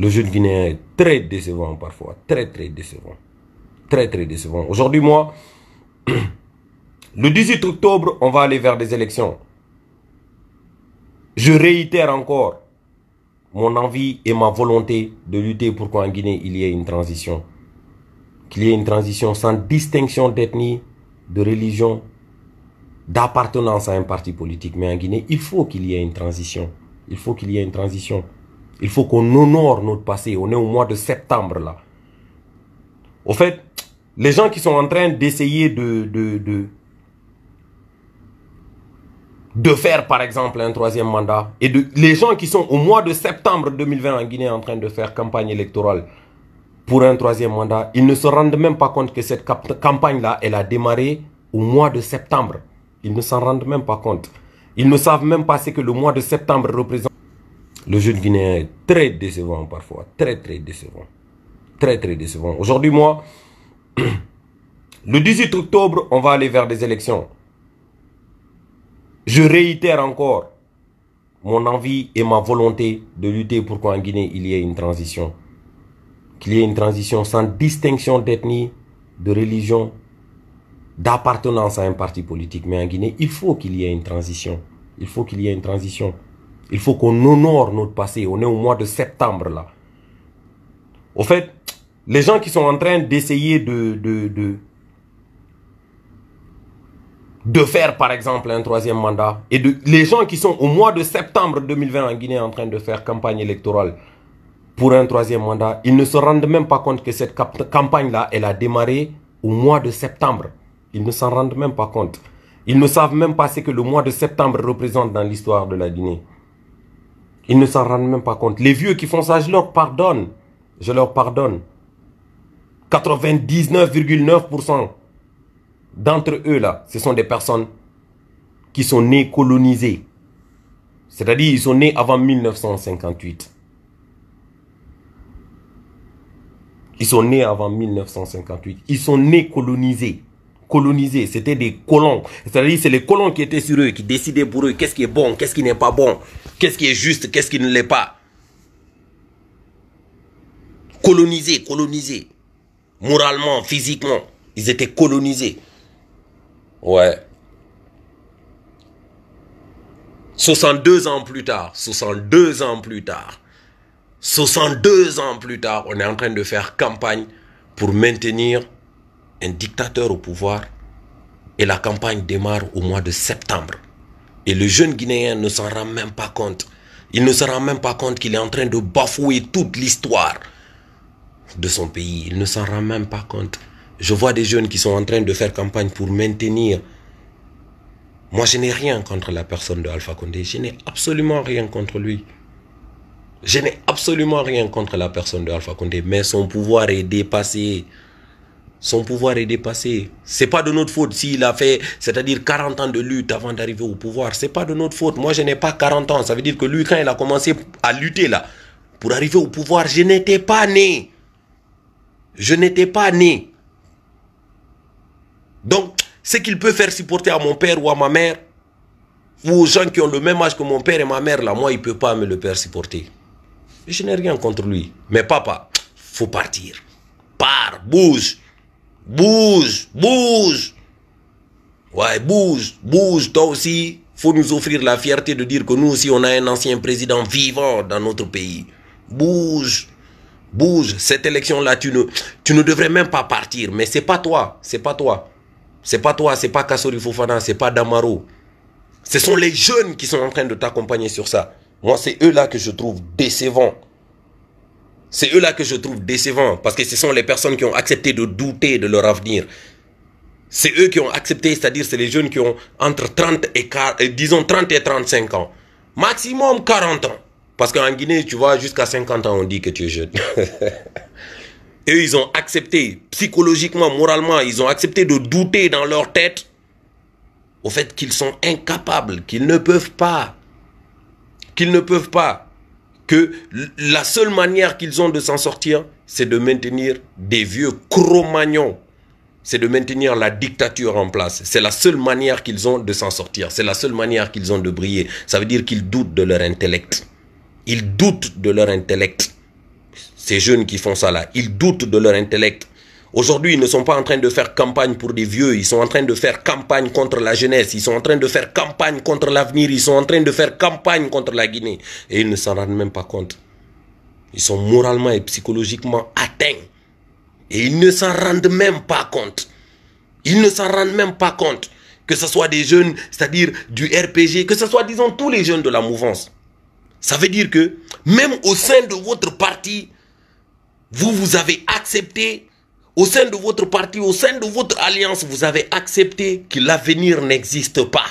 Le jeu Guinéen est très décevant parfois. Très, très décevant. Très, très décevant. Aujourd'hui, moi, le 18 octobre, on va aller vers des élections. Je réitère encore mon envie et ma volonté de lutter pour qu'en Guinée, il y ait une transition. Qu'il y ait une transition sans distinction d'ethnie, de religion, d'appartenance à un parti politique. Mais en Guinée, il faut qu'il y ait une transition. Il faut qu'il y ait une transition. Il faut qu'on honore notre passé. On est au mois de septembre là. Au fait, les gens qui sont en train d'essayer de, de, de, faire par exemple un troisième mandat, et les gens qui sont au mois de septembre 2020 en Guinée en train de faire campagne électorale pour un troisième mandat, ils ne se rendent même pas compte que cette campagne-là, elle a démarré au mois de septembre. Ils ne s'en rendent même pas compte. Ils ne savent même pas ce que le mois de septembre représente. Le jeu guinéen est très décevant parfois. Très, très décevant. Très, très décevant. Aujourd'hui, moi, le 18 octobre, on va aller vers des élections. Je réitère encore mon envie et ma volonté de lutter pour qu'en Guinée, il y ait une transition. Qu'il y ait une transition sans distinction d'ethnie, de religion, d'appartenance à un parti politique. Mais en Guinée, il faut qu'il y ait une transition. Il faut qu'il y ait une transition. Il faut qu'on honore notre passé. On est au mois de septembre là. Au fait, les gens qui sont en train d'essayer de, de, de, faire par exemple un troisième mandat, et les gens qui sont au mois de septembre 2020 en Guinée en train de faire campagne électorale pour un troisième mandat, ils ne se rendent même pas compte que cette campagne-là, elle a démarré au mois de septembre. Ils ne s'en rendent même pas compte. Ils ne savent même pas ce que le mois de septembre représente dans l'histoire de la Guinée. Ils ne s'en rendent même pas compte. Les vieux qui font ça, je leur pardonne. Je leur pardonne. 99,9% d'entre eux, là, ce sont des personnes qui sont nées colonisées. C'est-à-dire, ils sont nés avant 1958. Ils sont nés avant 1958. Ils sont nés colonisés colonisés, c'était des colons. C'est-à-dire c'est les colons qui étaient sur eux, qui décidaient pour eux qu'est-ce qui est bon, qu'est-ce qui n'est pas bon, qu'est-ce qui est juste, qu'est-ce qui ne l'est pas. Colonisés, colonisés. Moralement, physiquement, ils étaient colonisés. Ouais. 62 ans plus tard, 62 ans plus tard, 62 ans plus tard, on est en train de faire campagne pour maintenir un dictateur au pouvoir et la campagne démarre au mois de septembre. Et le jeune Guinéen ne s'en rend même pas compte. Il ne s'en rend même pas compte qu'il est en train de bafouer toute l'histoire de son pays. Il ne s'en rend même pas compte. Je vois des jeunes qui sont en train de faire campagne pour maintenir. Moi, je n'ai rien contre la personne de Alpha Condé. Je n'ai absolument rien contre lui. Je n'ai absolument rien contre la personne de Alpha Condé. Mais son pouvoir est dépassé son pouvoir est dépassé. C'est pas de notre faute s'il a fait, c'est-à-dire 40 ans de lutte avant d'arriver au pouvoir. C'est pas de notre faute. Moi, je n'ai pas 40 ans. Ça veut dire que lui, quand il a commencé à lutter là, pour arriver au pouvoir, je n'étais pas né. Je n'étais pas né. Donc, ce qu'il peut faire supporter à mon père ou à ma mère, ou aux gens qui ont le même âge que mon père et ma mère, là, moi, il ne peut pas me le faire supporter. Je n'ai rien contre lui. Mais papa, faut partir. Pars, bouge. Bouge, bouge. Ouais, bouge, bouge, toi aussi. Faut nous offrir la fierté de dire que nous aussi, on a un ancien président vivant dans notre pays. Bouge, bouge. Cette élection-là, tu ne, tu ne devrais même pas partir. Mais c'est pas toi, c'est pas toi. C'est pas toi, c'est pas Kassori Fofana, c'est pas Damaro. Ce sont les jeunes qui sont en train de t'accompagner sur ça. Moi, c'est eux-là que je trouve décevants. C'est eux-là que je trouve décevants, parce que ce sont les personnes qui ont accepté de douter de leur avenir. C'est eux qui ont accepté, c'est-à-dire c'est les jeunes qui ont entre 30 et euh, disons 30 et 35 ans. Maximum 40 ans. Parce qu'en Guinée, tu vois, jusqu'à 50 ans, on dit que tu es jeune. eux, ils ont accepté, psychologiquement, moralement, ils ont accepté de douter dans leur tête au fait qu'ils sont incapables, qu'ils ne peuvent pas. Qu'ils ne peuvent pas que la seule manière qu'ils ont de s'en sortir, c'est de maintenir des vieux cromagnons. C'est de maintenir la dictature en place. C'est la seule manière qu'ils ont de s'en sortir. C'est la seule manière qu'ils ont de briller. Ça veut dire qu'ils doutent de leur intellect. Ils doutent de leur intellect. Ces jeunes qui font ça là, ils doutent de leur intellect. Aujourd'hui, ils ne sont pas en train de faire campagne pour des vieux, ils sont en train de faire campagne contre la jeunesse, ils sont en train de faire campagne contre l'avenir, ils sont en train de faire campagne contre la Guinée. Et ils ne s'en rendent même pas compte. Ils sont moralement et psychologiquement atteints. Et ils ne s'en rendent même pas compte. Ils ne s'en rendent même pas compte. Que ce soit des jeunes, c'est-à-dire du RPG, que ce soit, disons, tous les jeunes de la mouvance. Ça veut dire que même au sein de votre parti, vous, vous avez accepté au sein de votre parti, au sein de votre alliance, vous avez accepté que l'avenir n'existe pas.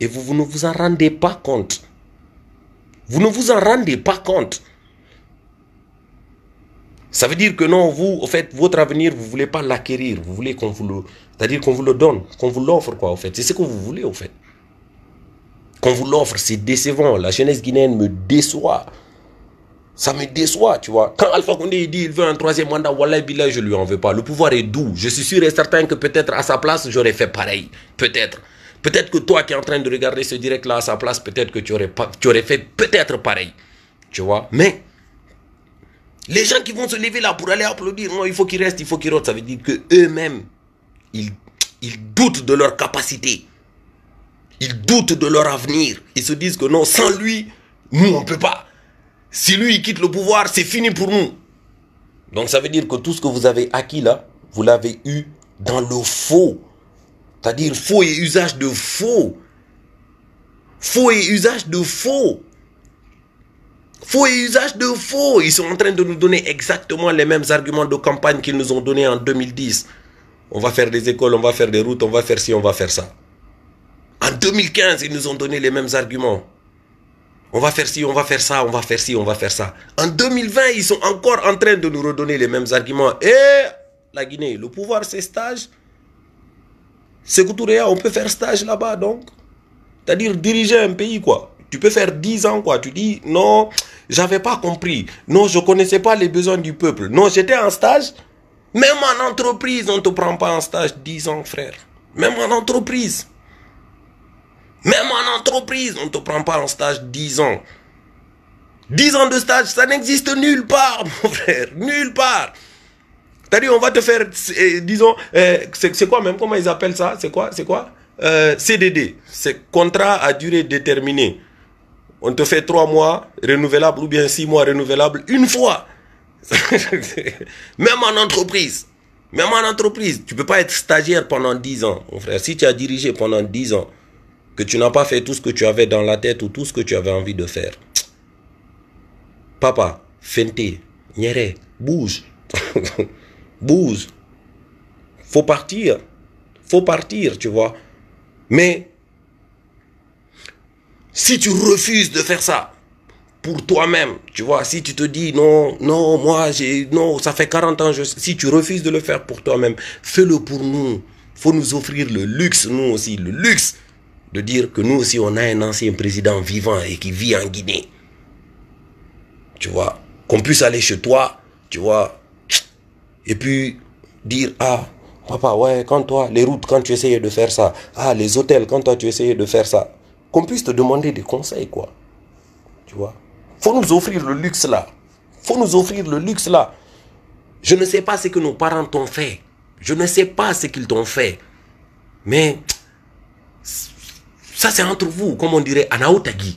Et vous, ne vous en rendez pas compte. Vous ne vous en rendez pas compte. Ça veut dire que non, vous, au fait, votre avenir, vous ne voulez pas l'acquérir. Vous voulez qu'on vous le... C'est-à-dire qu'on vous le donne, qu'on vous l'offre, quoi, au fait. C'est ce que vous voulez, au fait. Qu'on vous l'offre, c'est décevant. La jeunesse guinéenne me déçoit. Ça me déçoit, tu vois. Quand Alpha Condé il dit il veut un troisième mandat, Wallah, Bilal, je lui en veux pas. Le pouvoir est doux. Je suis sûr et certain que peut-être à sa place, j'aurais fait pareil. Peut-être. Peut-être que toi qui es en train de regarder ce direct-là à sa place, peut-être que tu aurais, pas, tu aurais fait peut-être pareil. Tu vois. Mais les gens qui vont se lever là pour aller applaudir, non, il faut qu'ils restent, il faut qu'ils rentrent. Ça veut dire qu'eux-mêmes, ils, ils doutent de leur capacité. Ils doutent de leur avenir. Ils se disent que non, sans lui, nous, on ne peut pas. Si lui, il quitte le pouvoir, c'est fini pour nous. Donc ça veut dire que tout ce que vous avez acquis là, vous l'avez eu dans le faux. C'est-à-dire faux et usage de faux. Faux et usage de faux. Faux et usage de faux. Ils sont en train de nous donner exactement les mêmes arguments de campagne qu'ils nous ont donnés en 2010. On va faire des écoles, on va faire des routes, on va faire ci, on va faire ça. En 2015, ils nous ont donné les mêmes arguments on va faire ci, on va faire ça, on va faire ci, on va faire ça. En 2020, ils sont encore en train de nous redonner les mêmes arguments. Et la Guinée, le pouvoir, c'est stage. C'est là. on peut faire stage là-bas, donc. C'est-à-dire diriger un pays, quoi. Tu peux faire 10 ans, quoi. Tu dis, non, j'avais pas compris. Non, je connaissais pas les besoins du peuple. Non, j'étais en stage. Même en entreprise, on te prend pas en stage 10 ans, frère. Même en entreprise. Même en entreprise, on ne te prend pas en stage 10 ans. 10 ans de stage, ça n'existe nulle part, mon frère. Nulle part. cest dit, on va te faire, eh, disons, eh, c'est quoi même, comment ils appellent ça C'est quoi C'est quoi euh, CDD. C'est contrat à durée déterminée. On te fait 3 mois renouvelable ou bien 6 mois renouvelable une fois. même en entreprise. Même en entreprise. Tu ne peux pas être stagiaire pendant 10 ans, mon frère. Si tu as dirigé pendant 10 ans, que tu n'as pas fait tout ce que tu avais dans la tête ou tout ce que tu avais envie de faire. Papa, Fente, Nyeré, bouge. bouge. Faut partir. Faut partir, tu vois. Mais si tu refuses de faire ça pour toi-même, tu vois, si tu te dis non, non, moi j'ai non, ça fait 40 ans si tu refuses de le faire pour toi-même, fais-le pour nous. Faut nous offrir le luxe nous aussi, le luxe de dire que nous aussi, on a un ancien président vivant et qui vit en Guinée. Tu vois, qu'on puisse aller chez toi, tu vois, et puis dire, ah, papa, ouais, quand toi, les routes, quand tu essayais de faire ça, ah, les hôtels, quand toi, tu essayais de faire ça, qu'on puisse te demander des conseils, quoi. Tu vois, faut nous offrir le luxe là. Faut nous offrir le luxe là. Je ne sais pas ce que nos parents t'ont fait. Je ne sais pas ce qu'ils t'ont fait. Mais ça, c'est entre vous, comme on dirait, Anaotagi.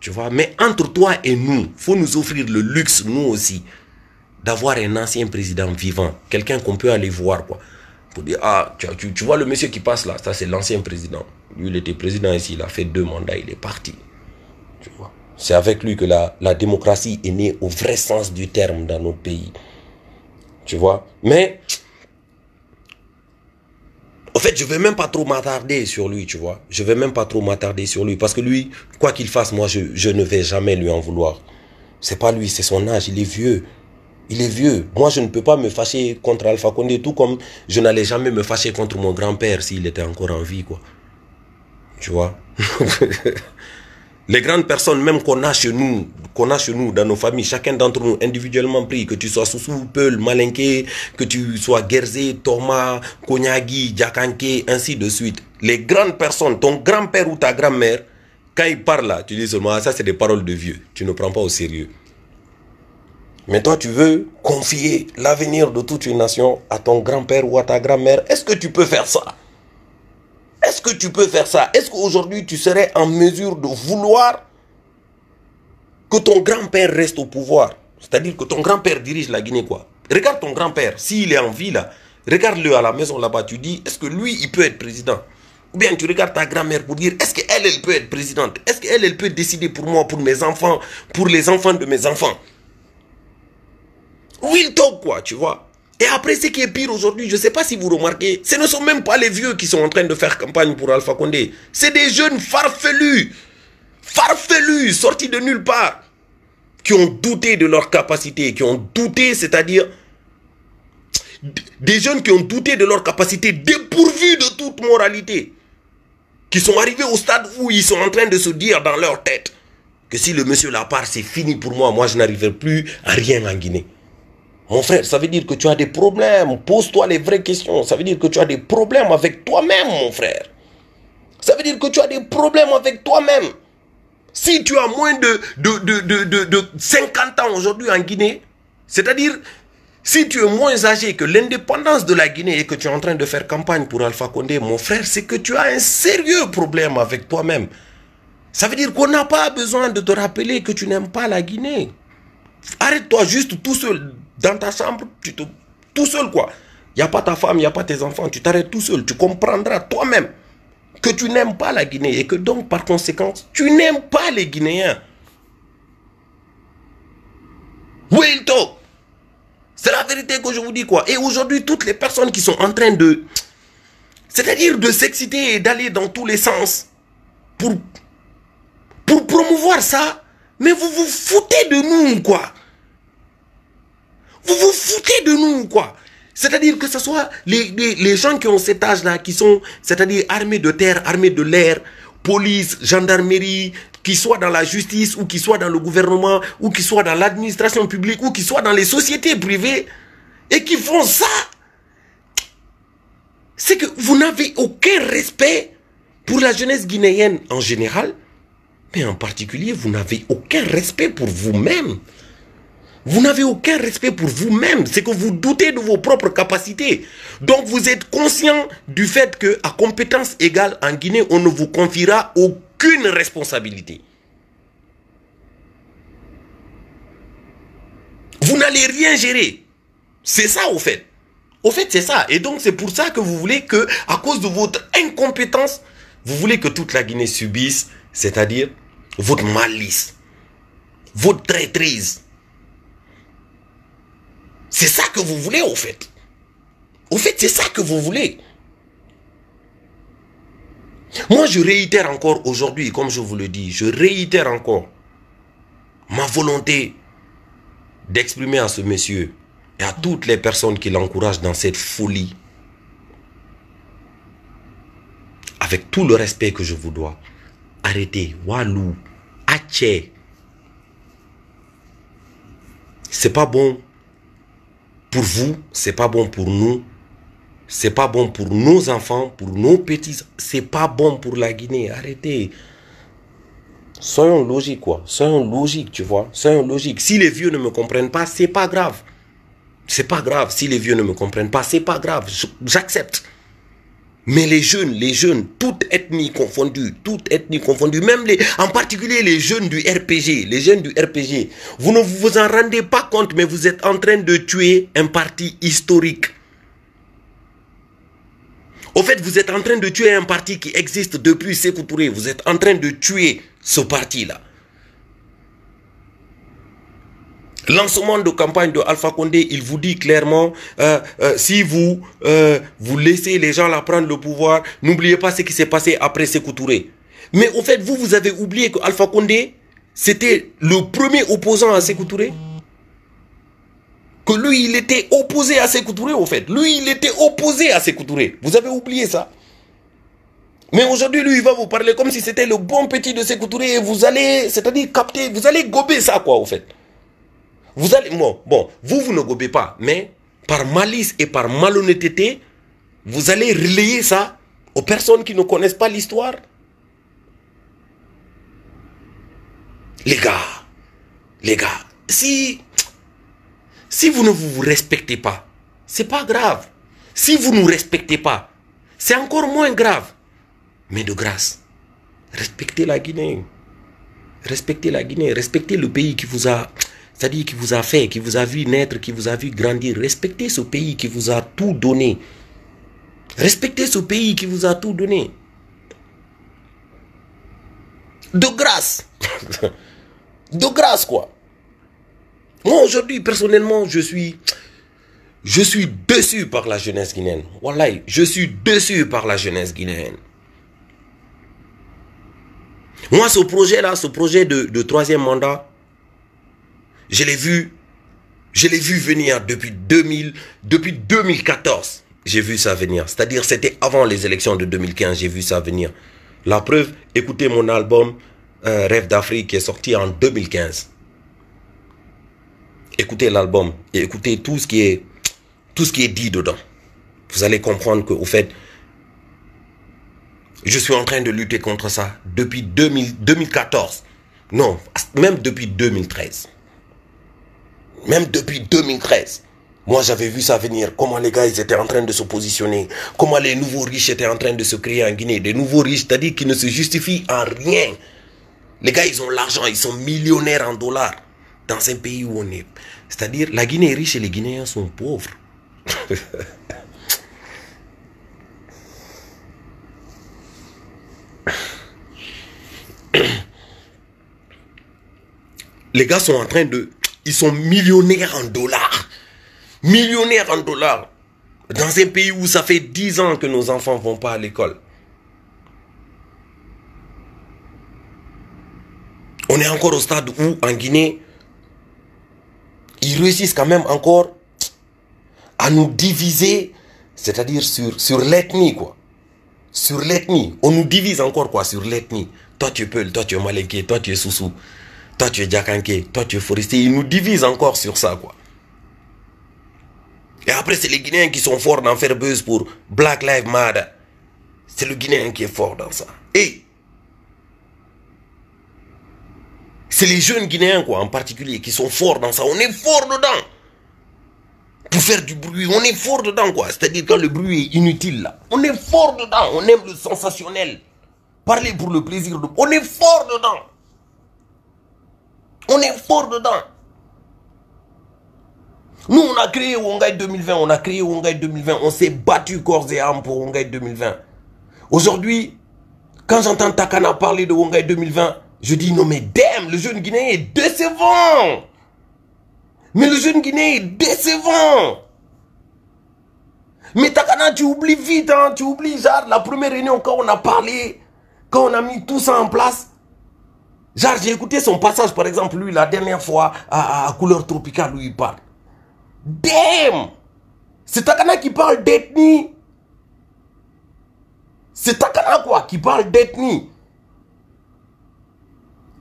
Tu vois, mais entre toi et nous, faut nous offrir le luxe, nous aussi, d'avoir un ancien président vivant, quelqu'un qu'on peut aller voir, quoi. Pour dire, ah, tu, vois le monsieur qui passe là, ça c'est l'ancien président. Lui, il était président ici, il a fait deux mandats, il est parti. Tu vois. C'est avec lui que la, la démocratie est née au vrai sens du terme dans nos pays. Tu vois. Mais en fait, je vais même pas trop m'attarder sur lui, tu vois. Je vais même pas trop m'attarder sur lui. Parce que lui, quoi qu'il fasse, moi, je, ne vais jamais lui en vouloir. C'est pas lui, c'est son âge. Il est vieux. Il est vieux. Moi, je ne peux pas me fâcher contre Alpha Condé, tout comme je n'allais jamais me fâcher contre mon grand-père s'il était encore en vie, quoi. Tu vois Les grandes personnes, même qu'on a chez nous, qu'on a chez nous, dans nos familles, chacun d'entre nous, individuellement pris, que tu sois Soussou, Peul, Malinke, que tu sois Gerzé, Thomas, Konyagi, Djakanké, ainsi de suite. Les grandes personnes, ton grand-père ou ta grand-mère, quand ils parlent là, tu dis seulement, ah, ça c'est des paroles de vieux, tu ne prends pas au sérieux. Mais toi, tu veux confier l'avenir de toute une nation à ton grand-père ou à ta grand-mère. Est-ce que tu peux faire ça est-ce que tu peux faire ça Est-ce qu'aujourd'hui tu serais en mesure de vouloir que ton grand-père reste au pouvoir C'est-à-dire que ton grand-père dirige la Guinée quoi. Regarde ton grand-père, s'il est en vie là, regarde-le à la maison là-bas, tu dis, est-ce que lui, il peut être président Ou bien tu regardes ta grand-mère pour dire, est-ce qu'elle, elle peut être présidente Est-ce qu'elle, elle peut décider pour moi, pour mes enfants, pour les enfants de mes enfants Will talk quoi, tu vois et après, ce qui est pire aujourd'hui, je ne sais pas si vous remarquez, ce ne sont même pas les vieux qui sont en train de faire campagne pour Alpha Condé. C'est des jeunes farfelus, farfelus, sortis de nulle part, qui ont douté de leur capacité, qui ont douté, c'est-à-dire des jeunes qui ont douté de leur capacité, dépourvus de toute moralité, qui sont arrivés au stade où ils sont en train de se dire dans leur tête que si le monsieur Lapar c'est fini pour moi, moi je n'arriverai plus à rien en Guinée. Mon frère, ça veut dire que tu as des problèmes. Pose-toi les vraies questions. Ça veut dire que tu as des problèmes avec toi-même, mon frère. Ça veut dire que tu as des problèmes avec toi-même. Si tu as moins de, de, 50 ans aujourd'hui en Guinée, c'est-à-dire si tu es moins âgé que l'indépendance de la Guinée et que tu es en train de faire campagne pour Alpha Condé, mon frère, c'est que tu as un sérieux problème avec toi-même. Ça veut dire qu'on n'a pas besoin de te rappeler que tu n'aimes pas la Guinée. Arrête-toi juste tout seul dans ta chambre, tu tout seul quoi. Il n'y a pas ta femme, il n'y a pas tes enfants, tu t'arrêtes tout seul, tu comprendras toi-même que tu n'aimes pas la Guinée et que donc par conséquent, tu n'aimes pas les Guinéens. Oui, C'est la vérité que je vous dis quoi. Et aujourd'hui, toutes les personnes qui sont en train de... C'est-à-dire de s'exciter et d'aller dans tous les sens pour, pour promouvoir ça, mais vous vous foutez de nous quoi Vous vous foutez de nous quoi C'est-à-dire que ce soit les, gens qui ont cet âge-là, qui sont, c'est-à-dire armés de terre, armés de l'air, police, gendarmerie, qui soient dans la justice ou qui soient dans le gouvernement ou qui soient dans l'administration publique ou qui soient dans les sociétés privées et qui font ça, c'est que vous n'avez aucun respect pour la jeunesse guinéenne en général mais en particulier, vous n'avez aucun respect pour vous-même. Vous n'avez aucun respect pour vous-même. C'est que vous doutez de vos propres capacités. Donc vous êtes conscient du fait que à compétence égale en Guinée, on ne vous confiera aucune responsabilité. Vous n'allez rien gérer. C'est ça au fait. Au fait, c'est ça. Et donc c'est pour ça que vous voulez que, à cause de votre incompétence, vous voulez que toute la Guinée subisse, c'est-à-dire votre malice, votre traîtrise. C'est ça que vous voulez au fait. Au fait, c'est ça que vous voulez. Moi, je réitère encore aujourd'hui, comme je vous le dis, je réitère encore ma volonté d'exprimer à ce monsieur et à toutes les personnes qui l'encouragent dans cette folie, avec tout le respect que je vous dois, Arrêtez. Walou. Ache. C'est pas bon pour vous, c'est pas bon pour nous, c'est pas bon pour nos enfants, pour nos petits, c'est pas bon pour la Guinée. Arrêtez. Soyons logiques, quoi. Soyons logiques, tu vois. Soyons logiques. Si les vieux ne me comprennent pas, c'est pas grave. C'est pas grave. Si les vieux ne me comprennent pas, c'est pas grave. J'accepte. Mais les jeunes, les jeunes, toutes ethnies confondues, toutes ethnies confondues, même les, en particulier les jeunes du RPG, les jeunes du RPG, vous ne vous en rendez pas compte, mais vous êtes en train de tuer un parti historique. Au fait, vous êtes en train de tuer un parti qui existe depuis ses Vous êtes en train de tuer ce parti-là. Lancement de campagne de Alpha Condé, il vous dit clairement, euh, euh, si vous, euh, vous laissez les gens là prendre le pouvoir, n'oubliez pas ce qui s'est passé après Sekou Touré. Mais au fait, vous, vous avez oublié que Alpha Condé, c'était le premier opposant à Sekou Touré. Que lui, il était opposé à Sekou Touré, au fait. Lui, il était opposé à Sekou Touré. Vous avez oublié ça. Mais aujourd'hui, lui, il va vous parler comme si c'était le bon petit de Sekou Touré et vous allez, c'est-à-dire capter, vous allez gober ça, quoi, au fait. Vous allez, bon, bon, vous, vous ne gobez pas, mais par malice et par malhonnêteté, vous allez relayer ça aux personnes qui ne connaissent pas l'histoire. Les gars, les gars, si, si vous ne vous respectez pas, c'est pas grave. Si vous ne nous respectez pas, c'est encore moins grave. Mais de grâce, respectez la Guinée. Respectez la Guinée, respectez le pays qui vous a c'est-à-dire qui vous a fait, qui vous a vu naître, qui vous a vu grandir. Respectez ce pays qui vous a tout donné. Respectez ce pays qui vous a tout donné. De grâce. De grâce, quoi. Moi, aujourd'hui, personnellement, je suis... Je suis déçu par la jeunesse guinéenne. Wallahi, je suis déçu par la jeunesse guinéenne. Moi, ce projet-là, ce projet de troisième mandat, je l'ai vu, je l'ai vu venir depuis 2000, depuis 2014. J'ai vu ça venir. C'est-à-dire, c'était avant les élections de 2015, j'ai vu ça venir. La preuve, écoutez mon album Rêve d'Afrique qui est sorti en 2015. Écoutez l'album et écoutez tout ce qui est tout ce qui est dit dedans. Vous allez comprendre que au fait, je suis en train de lutter contre ça depuis 2014. Non, même depuis 2013. Même depuis 2013. Moi, j'avais vu ça venir, comment les gars, ils étaient en train de se positionner, comment les nouveaux riches étaient en train de se créer en Guinée. Des nouveaux riches, c'est-à-dire qu'ils ne se justifient en rien. Les gars, ils ont l'argent, ils sont millionnaires en dollars dans un pays où on est. C'est-à-dire, la Guinée est riche et les Guinéens sont pauvres. les gars sont en train de ils sont millionnaires en dollars. Millionnaires en dollars. Dans un pays où ça fait 10 ans que nos enfants ne vont pas à l'école. On est encore au stade où, en Guinée, ils réussissent quand même encore à nous diviser, c'est-à-dire sur, sur l'ethnie, quoi. Sur l'ethnie. On nous divise encore, quoi, sur l'ethnie. Toi, tu es Peul, toi, tu es malinqué, toi, tu es Soussou. Toi, tu es Djakanké, toi, tu es foresté. Ils nous divisent encore sur ça, quoi. Et après, c'est les Guinéens qui sont forts dans faire buzz pour Black Lives Matter. C'est le Guinéen qui est fort dans ça. Et c'est les jeunes Guinéens, quoi, en particulier, qui sont forts dans ça. On est fort dedans. Pour faire du bruit, on est fort dedans, quoi. C'est-à-dire quand le bruit est inutile, là. On est fort dedans. On aime le sensationnel. Parler pour le plaisir. On est fort dedans. On est fort dedans. Nous, on a créé Wongai 2020, on a créé Wongai 2020, on s'est battu corps et âme pour Wongai 2020. Aujourd'hui, quand j'entends Takana parler de Wongai 2020, je dis non mais damn, le jeune Guinéen est décevant. Mais le jeune Guinéen est décevant. Mais Takana, tu oublies vite, hein, tu oublies genre la première réunion quand on a parlé, quand on a mis tout ça en place, Genre, j'ai écouté son passage, par exemple, lui, la dernière fois, à, Couleur Tropicale, où il parle. Damn C'est Takana qui parle d'ethnie. C'est Takana, quoi, qui parle d'ethnie.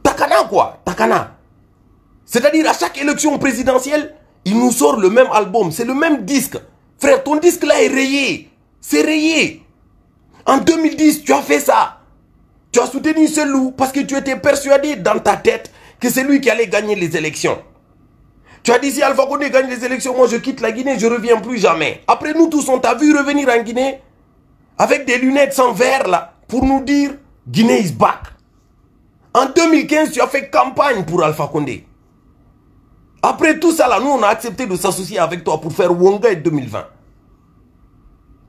Takana, quoi, Takana. C'est-à-dire, à chaque élection présidentielle, il nous sort le même album, c'est le même disque. Frère, ton disque là est rayé. C'est rayé. En 2010, tu as fait ça. Tu as soutenu ce loup parce que tu étais persuadé dans ta tête que c'est lui qui allait gagner les élections. Tu as dit si Alpha Condé gagne les élections, moi je quitte la Guinée, je ne reviens plus jamais. Après nous tous, on t'a vu revenir en Guinée avec des lunettes sans verre pour nous dire Guinée is back. En 2015, tu as fait campagne pour Alpha Condé. Après tout ça là, nous on a accepté de s'associer avec toi pour faire Wonga 2020.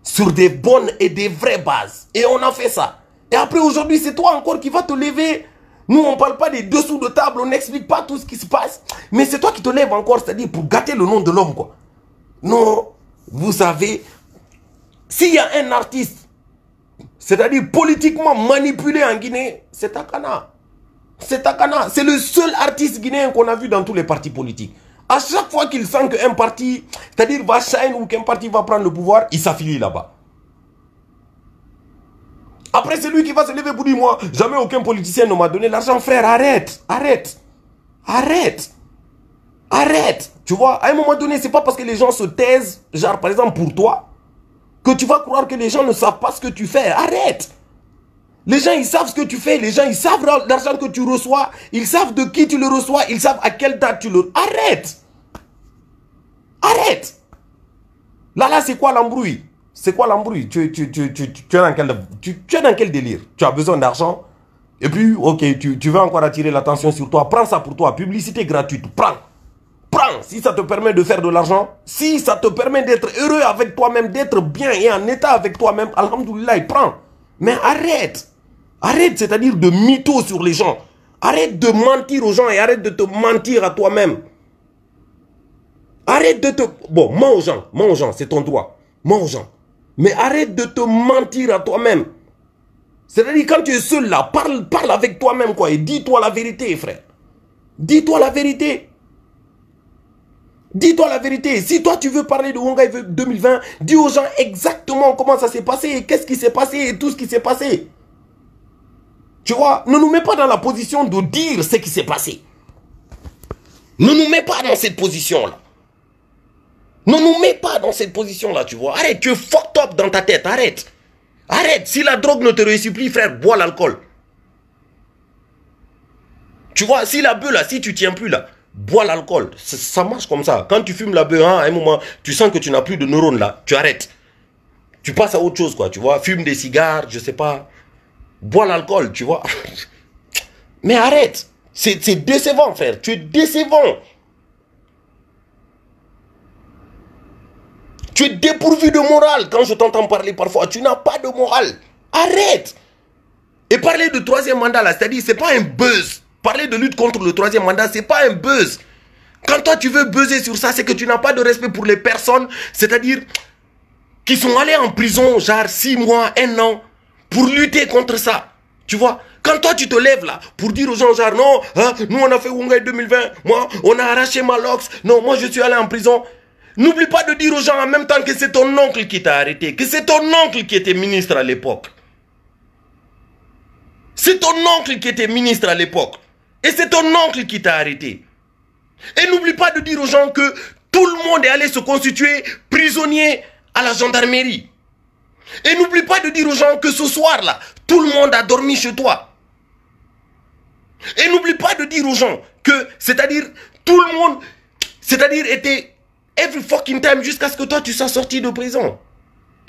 Sur des bonnes et des vraies bases. Et on a fait ça. Et après, aujourd'hui, c'est toi encore qui vas te lever. Nous, on ne parle pas des dessous de table, on n'explique pas tout ce qui se passe. Mais c'est toi qui te lèves encore, c'est-à-dire pour gâter le nom de l'homme, quoi. Non, vous savez, s'il y a un artiste, c'est-à-dire politiquement manipulé en Guinée, c'est Takana. C'est Takana. C'est le seul artiste guinéen qu'on a vu dans tous les partis politiques. À chaque fois qu'il sent qu'un parti, c'est-à-dire va shine ou qu'un parti va prendre le pouvoir, il s'affilie là-bas. Après, c'est lui qui va se lever pour dire, moi, jamais aucun politicien ne m'a donné l'argent. Frère, arrête, arrête, arrête, arrête. Tu vois, à un moment donné, c'est pas parce que les gens se taisent, genre par exemple pour toi, que tu vas croire que les gens ne savent pas ce que tu fais. Arrête. Les gens, ils savent ce que tu fais. Les gens, ils savent l'argent que tu reçois. Ils savent de qui tu le reçois. Ils savent à quelle date tu le... Arrête. Arrête. Là, là, c'est quoi l'embrouille c'est quoi l'embrouille tu, es dans quel, es dans quel délire Tu as besoin d'argent et puis, ok, tu, veux encore attirer l'attention sur toi. Prends ça pour toi. Publicité gratuite. Prends. Prends. Si ça te permet de faire de l'argent, si ça te permet d'être heureux avec toi-même, d'être bien et en état avec toi-même, Alhamdoulilah, prends. Mais arrête. Arrête, c'est-à-dire de mytho sur les gens. Arrête de mentir aux gens et arrête de te mentir à toi-même. Arrête de te... Bon, mens aux gens, mens aux gens, c'est ton droit. Mens aux gens. Mais arrête de te mentir à toi-même. C'est-à-dire, quand tu es seul là, parle, parle avec toi-même, quoi, et dis-toi la vérité, frère. Dis-toi la vérité. Dis-toi la vérité. Si toi, tu veux parler de Wongai e 2020, dis aux gens exactement comment ça s'est passé, et qu'est-ce qui s'est passé, et tout ce qui s'est passé. Tu vois, ne nous mets pas dans la position de dire ce qui s'est passé. Ne nous mets pas dans cette position-là. Ne nous mets pas dans cette position-là, tu vois. Arrête, tu es fucked up dans ta tête, arrête. Arrête, si la drogue ne te réussit plus, frère, bois l'alcool. Tu vois, si la bœuf, là, si tu tiens plus, là, bois l'alcool. Ça, marche comme ça. Quand tu fumes la bœuf, hein, à un moment, tu sens que tu n'as plus de neurones, là, tu arrêtes. Tu passes à autre chose, quoi, tu vois. Fume des cigares, je sais pas. Bois l'alcool, tu vois. Mais arrête. C'est décevant, frère. Tu es décevant. Tu es dépourvu de morale. Quand je t'entends parler parfois, tu n'as pas de morale. Arrête. Et parler de troisième mandat, là, c'est-à-dire, c'est pas un buzz. Parler de lutte contre le troisième mandat, c'est pas un buzz. Quand toi, tu veux buzzer sur ça, c'est que tu n'as pas de respect pour les personnes, c'est-à-dire, qui sont allées en prison, genre, six mois, un an, pour lutter contre ça. Tu vois quand toi tu te lèves là pour dire aux gens genre non, hein, nous on a fait Wungai 2020, moi on a arraché Malox. non moi je suis allé en prison, N'oublie pas de dire aux gens en même temps que c'est ton oncle qui t'a arrêté, que c'est ton oncle qui était ministre à l'époque. C'est ton oncle qui était ministre à l'époque. Et c'est ton oncle qui t'a arrêté. Et n'oublie pas de dire aux gens que tout le monde est allé se constituer prisonnier à la gendarmerie. Et n'oublie pas de dire aux gens que ce soir-là, tout le monde a dormi chez toi. Et n'oublie pas de dire aux gens que, c'est-à-dire, tout le monde, c'est-à-dire, était every fucking time jusqu'à ce que toi tu sois sorti de prison.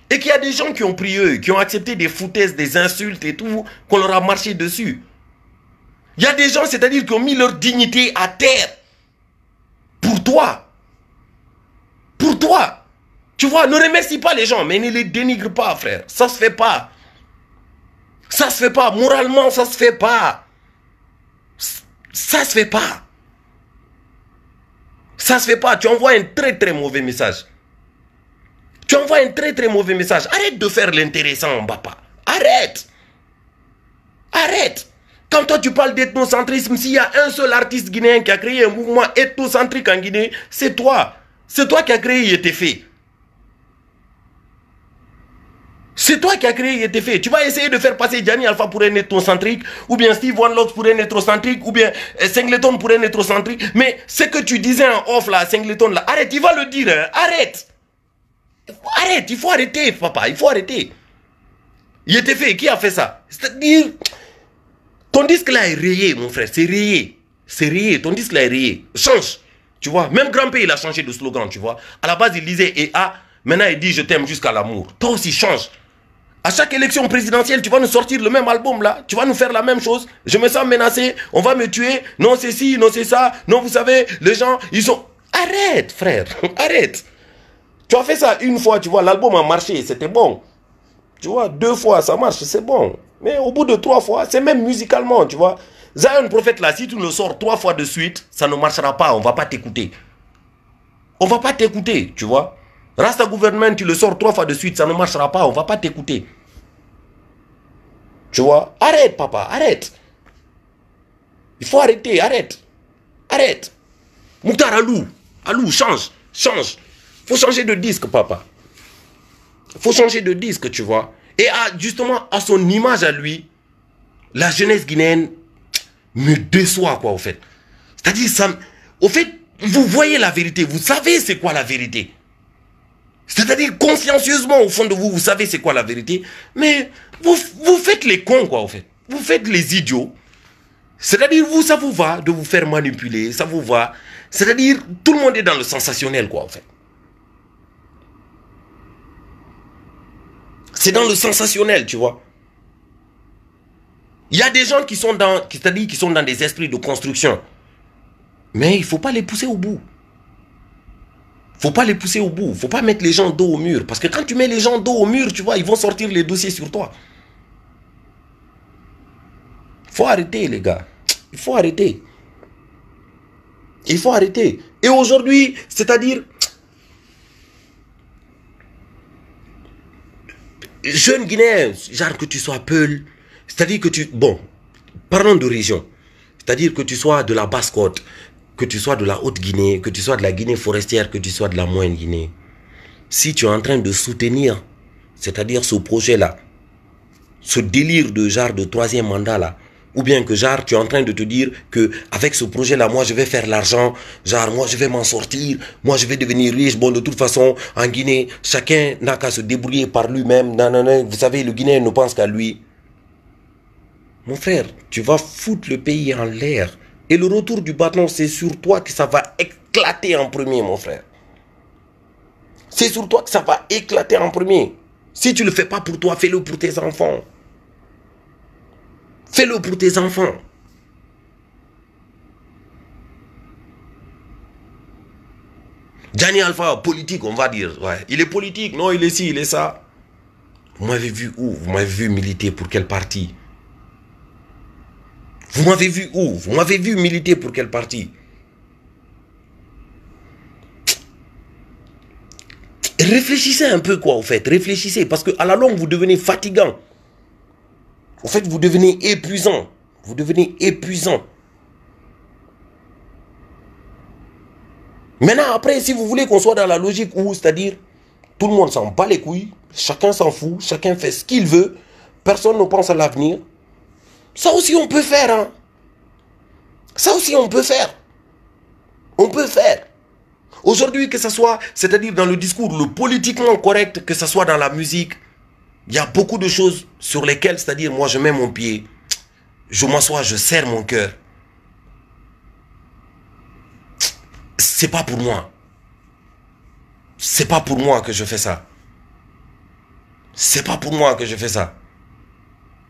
Et qu'il y a des gens qui ont pris eux, qui ont accepté des foutaises, des insultes et tout, qu'on leur a marché dessus. Il y a des gens, c'est-à-dire, qui ont mis leur dignité à terre. Pour toi. Pour toi. Tu vois, ne remercie pas les gens, mais ne les dénigre pas, frère. Ça se fait pas. Ça se fait pas. Moralement, ça se fait pas. Ça se fait pas. Ça se fait pas. Tu envoies un très très mauvais message. Tu envoies un très très mauvais message. Arrête de faire l'intéressant, papa Arrête. Arrête. Quand toi tu parles d'ethnocentrisme, s'il y a un seul artiste guinéen qui a créé un mouvement ethnocentrique en Guinée, c'est toi. C'est toi qui as créé fait c'est toi qui as créé fait. Tu vas essayer de faire passer Gianni Alpha pour un étrocentrique, ou bien Steve One pour un étrocentrique, ou bien euh, Singleton pour un étrocentrique. Mais ce que tu disais en off là, Singleton là, arrête, il va le dire, hein. arrête. Arrête, il faut arrêter, papa, il faut arrêter. Il était fait, qui a fait ça C'est-à-dire, ton disque là est rayé, mon frère, c'est rayé. C'est rayé, ton disque là est rayé. Change, tu vois. Même Grand Pays, il a changé de slogan, tu vois. À la base, il disait EA, maintenant il dit je t'aime jusqu'à l'amour. Toi aussi, change. À chaque élection présidentielle, tu vas nous sortir le même album là, tu vas nous faire la même chose. Je me sens menacé, on va me tuer. Non, c'est ci, non, c'est ça. Non, vous savez, les gens, ils sont. Arrête, frère, arrête. Tu as fait ça une fois, tu vois, l'album a marché, c'était bon. Tu vois, deux fois, ça marche, c'est bon. Mais au bout de trois fois, c'est même musicalement, tu vois. Zion Prophète là, si tu le sors trois fois de suite, ça ne marchera pas, on va pas t'écouter. On va pas t'écouter, tu vois. Rasta gouvernement, tu le sors trois fois de suite, ça ne marchera pas, on ne va pas t'écouter. Tu vois Arrête, papa, arrête. Il faut arrêter, arrête. Arrête. Moutar, Alou, Alou, change, change. Il faut changer de disque, papa. Il faut changer de disque, tu vois. Et justement, à son image à lui, la jeunesse guinéenne me déçoit, quoi, au fait. C'est-à-dire, ça... Au fait, vous voyez la vérité, vous savez c'est quoi la vérité. C'est-à-dire consciencieusement, au fond de vous, vous savez c'est quoi la vérité, mais vous, faites les cons, quoi, en fait. Vous faites les idiots. C'est-à-dire, vous, ça vous va de vous faire manipuler, ça vous va. C'est-à-dire, tout le monde est dans le sensationnel, quoi, en fait. C'est dans le sensationnel, tu vois. Il y a des gens qui sont dans, c'est-à-dire, qui sont dans des esprits de construction. Mais il ne faut pas les pousser au bout faut pas les pousser au bout. faut pas mettre les gens dos au mur. Parce que quand tu mets les gens dos au mur, tu vois, ils vont sortir les dossiers sur toi. faut arrêter, les gars. Il faut arrêter. Il faut arrêter. Et aujourd'hui, c'est-à-dire... Jeune Guinéen, genre que tu sois Peul, c'est-à-dire que tu... Bon, parlons de région. C'est-à-dire que tu sois de la basse côte, que tu sois de la Haute-Guinée, que tu sois de la Guinée forestière, que tu sois de la Moyenne-Guinée, si tu es en train de soutenir, c'est-à-dire ce projet-là, ce délire de genre de troisième mandat-là, ou bien que genre tu es en train de te dire que avec ce projet là moi je vais faire l'argent genre moi je vais m'en sortir moi je vais devenir riche bon de toute façon en Guinée chacun n'a qu'à se débrouiller par lui-même non, non, non. vous savez le Guinéen ne pense qu'à lui mon frère tu vas foutre le pays en l'air et le retour du bâton, c'est sur toi que ça va éclater en premier, mon frère. C'est sur toi que ça va éclater en premier. Si tu ne le fais pas pour toi, fais-le pour tes enfants. Fais-le pour tes enfants. Gianni Alpha, politique, on va dire. Il est politique, non, il est ci, il est ça. Vous m'avez vu où Vous m'avez vu militer pour quel parti vous m'avez vu où Vous m'avez vu militer pour quel parti Réfléchissez un peu quoi, au fait. Réfléchissez, parce que à la longue, vous devenez fatigant. Au fait, vous devenez épuisant. Vous devenez épuisant. Maintenant, après, si vous voulez qu'on soit dans la logique où, c'est-à-dire, tout le monde s'en bat les couilles, chacun s'en fout, chacun fait ce qu'il veut, personne ne pense à l'avenir, ça aussi, on peut faire. Hein. Ça aussi, on peut faire. On peut faire. Aujourd'hui, que ce soit, c'est-à-dire dans le discours, le politiquement correct, que ce soit dans la musique, il y a beaucoup de choses sur lesquelles, c'est-à-dire, moi, je mets mon pied, je m'assois, je serre mon cœur. C'est pas pour moi. C'est pas pour moi que je fais ça. C'est pas pour moi que je fais ça.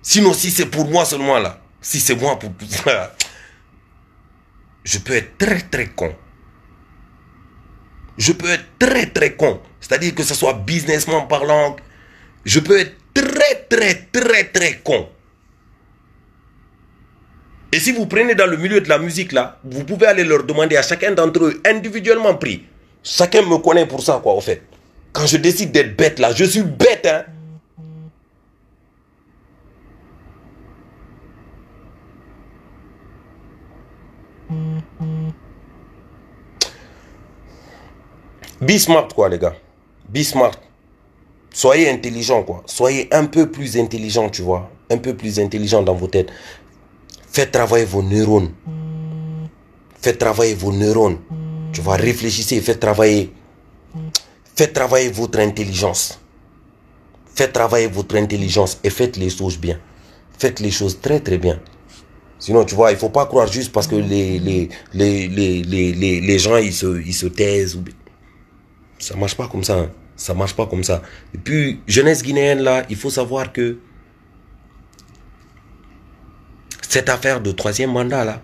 Sinon, si c'est pour moi seulement là, si c'est moi pour ça, je peux être très très con. Je peux être très très con. C'est-à-dire que ce soit businessman parlant, je peux être très très très très con. Et si vous prenez dans le milieu de la musique là, vous pouvez aller leur demander à chacun d'entre eux individuellement pris. Chacun me connaît pour ça quoi au fait. Quand je décide d'être bête là, je suis bête hein. Be smart, quoi, les gars. Be smart. Soyez intelligent, quoi. Soyez un peu plus intelligent, tu vois. Un peu plus intelligent dans vos têtes. Faites travailler vos neurones. Faites travailler vos neurones. Tu vois, réfléchissez, faites travailler. Faites travailler votre intelligence. Faites travailler votre intelligence et faites les choses bien. Faites les choses très très bien. Sinon, tu vois, il faut pas croire juste parce que les, les, gens, ils se, ils se taisent. Ça marche pas comme ça. Hein. Ça marche pas comme ça. Et puis, jeunesse guinéenne, là, il faut savoir que cette affaire de troisième mandat, là,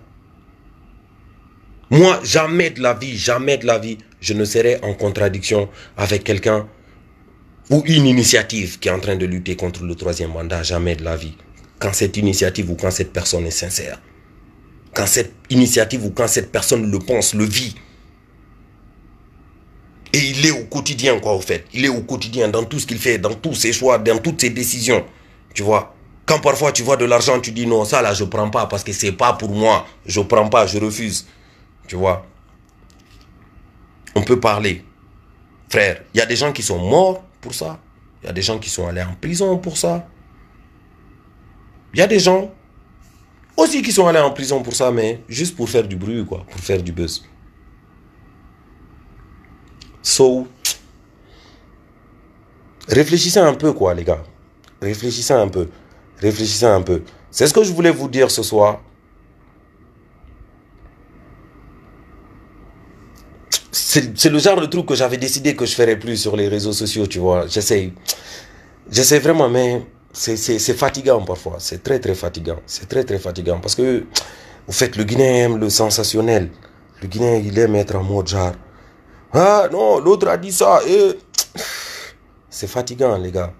moi, jamais de la vie, jamais de la vie, je ne serai en contradiction avec quelqu'un ou une initiative qui est en train de lutter contre le troisième mandat, jamais de la vie quand cette initiative ou quand cette personne est sincère. Quand cette initiative ou quand cette personne le pense, le vit. Et il est au quotidien, quoi, au fait. Il est au quotidien dans tout ce qu'il fait, dans tous ses choix, dans toutes ses décisions. Tu vois Quand parfois tu vois de l'argent, tu dis non, ça là, je prends pas parce que ce n'est pas pour moi. Je ne prends pas, je refuse. Tu vois On peut parler. Frère, il y a des gens qui sont morts pour ça. Il y a des gens qui sont allés en prison pour ça. Il y a des gens aussi qui sont allés en prison pour ça, mais juste pour faire du bruit, quoi, pour faire du buzz. So, réfléchissez un peu, quoi, les gars. Réfléchissez un peu. Réfléchissez un peu. C'est ce que je voulais vous dire ce soir. c'est le genre de truc que j'avais décidé que je ferais plus sur les réseaux sociaux, tu vois. J'essaie. J'essaie vraiment, mais c'est fatigant parfois. C'est très, très fatigant. C'est très, très fatigant. Parce que, vous faites le Guinéen aime le sensationnel. Le Guinéen, il aime être en mode genre. Ah non, l'autre a dit ça. C'est fatigant, les gars.